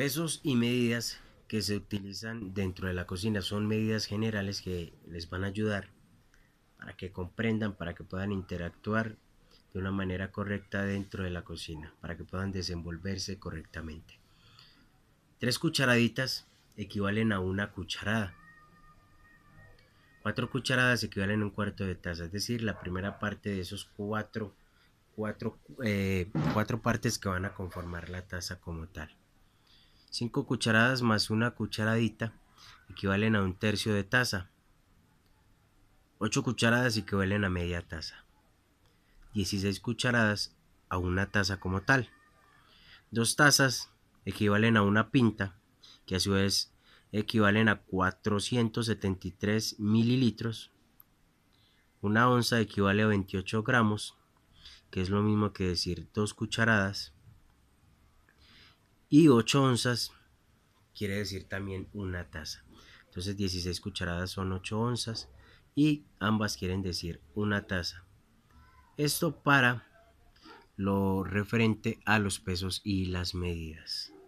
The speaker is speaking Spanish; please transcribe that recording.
Pesos y medidas que se utilizan dentro de la cocina son medidas generales que les van a ayudar para que comprendan, para que puedan interactuar de una manera correcta dentro de la cocina, para que puedan desenvolverse correctamente. Tres cucharaditas equivalen a una cucharada. Cuatro cucharadas equivalen a un cuarto de taza, es decir, la primera parte de esos cuatro, cuatro, eh, cuatro partes que van a conformar la taza como tal. 5 cucharadas más una cucharadita equivalen a un tercio de taza. 8 cucharadas equivalen a media taza. 16 cucharadas a una taza como tal. 2 tazas equivalen a una pinta, que a su vez equivalen a 473 mililitros. Una onza equivale a 28 gramos, que es lo mismo que decir 2 cucharadas y 8 onzas quiere decir también una taza. Entonces 16 cucharadas son 8 onzas y ambas quieren decir una taza. Esto para lo referente a los pesos y las medidas.